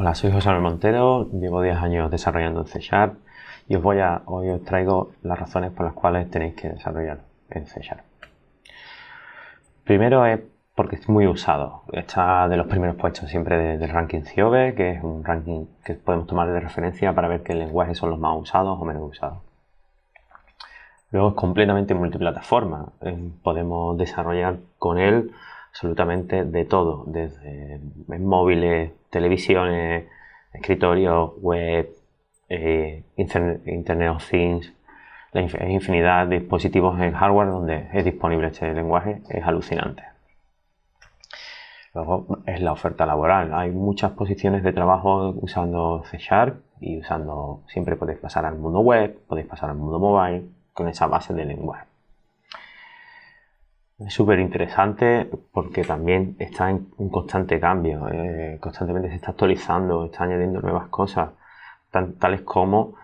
Hola, soy José Manuel Montero, llevo 10 años desarrollando en C Sharp y hoy os traigo las razones por las cuales tenéis que desarrollar en C Sharp. Primero es porque es muy usado, está de los primeros puestos siempre del ranking CIOBE, que es un ranking que podemos tomar de referencia para ver qué lenguajes son los más usados o menos usados. Luego es completamente multiplataforma, eh, podemos desarrollar con él absolutamente de todo, desde eh, móviles, televisiones, escritorios, web, eh, Internet of Things, la infinidad de dispositivos en hardware donde es disponible este lenguaje, es alucinante. Luego es la oferta laboral. Hay muchas posiciones de trabajo usando C Sharp y usando, siempre podéis pasar al mundo web, podéis pasar al mundo mobile con esa base de lenguaje. Es súper interesante porque también está en un constante cambio, eh, constantemente se está actualizando, está añadiendo nuevas cosas, tales como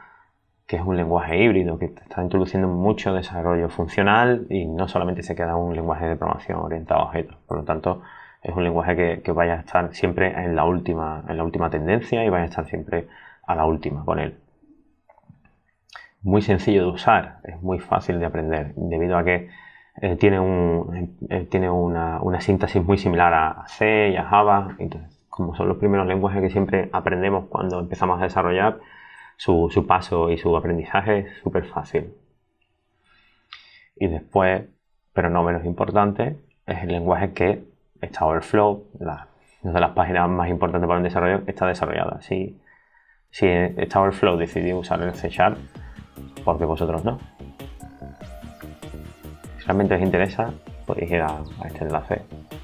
que es un lenguaje híbrido, que está introduciendo mucho desarrollo funcional y no solamente se queda un lenguaje de programación orientado a objetos. Por lo tanto, es un lenguaje que, vaya a estar siempre en la, última, en la última tendencia y vaya a estar siempre a la última con él. Muy sencillo de usar, es muy fácil de aprender, debido a que eh, tiene, eh, tiene una, síntesis muy similar a C y a Java. Entonces, como son los primeros lenguajes que siempre aprendemos cuando empezamos a desarrollar, su, paso y su aprendizaje es súper fácil. Y después, pero no menos importante, es el lenguaje que está Overflow, una de las páginas más importantes para un desarrollo, está desarrollada. Si, si Overflow decidió usar el C Sharp, porque vosotros no realmente os interesa, podéis ir a, a este enlace